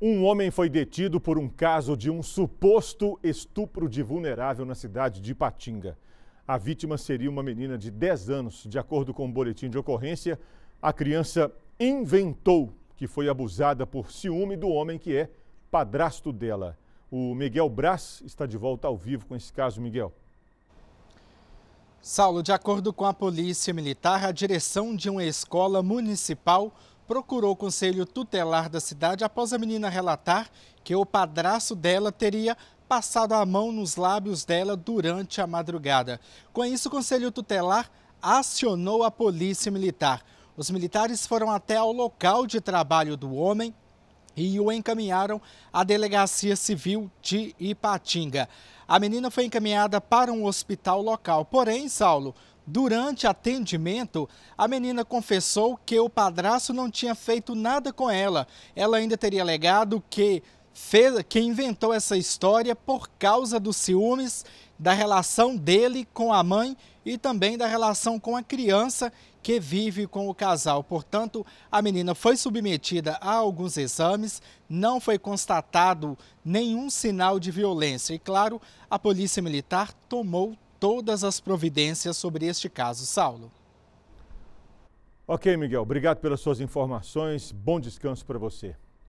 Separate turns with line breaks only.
Um homem foi detido por um caso de um suposto estupro de vulnerável na cidade de Patinga. A vítima seria uma menina de 10 anos. De acordo com o um boletim de ocorrência, a criança inventou que foi abusada por ciúme do homem que é padrasto dela. O Miguel Brás está de volta ao vivo com esse caso, Miguel. Saulo, de acordo com a Polícia Militar, a
direção de uma escola municipal procurou o conselho tutelar da cidade após a menina relatar que o padrasto dela teria passado a mão nos lábios dela durante a madrugada. Com isso, o conselho tutelar acionou a polícia militar. Os militares foram até ao local de trabalho do homem e o encaminharam à Delegacia Civil de Ipatinga. A menina foi encaminhada para um hospital local, porém, Saulo, Durante atendimento, a menina confessou que o padrasto não tinha feito nada com ela. Ela ainda teria alegado que fez, que inventou essa história por causa dos ciúmes da relação dele com a mãe e também da relação com a criança que vive com o casal. Portanto, a menina foi submetida a alguns exames, não foi constatado nenhum sinal de violência e, claro, a Polícia Militar tomou todas as providências sobre este caso, Saulo. Ok, Miguel, obrigado pelas suas informações. Bom descanso para você.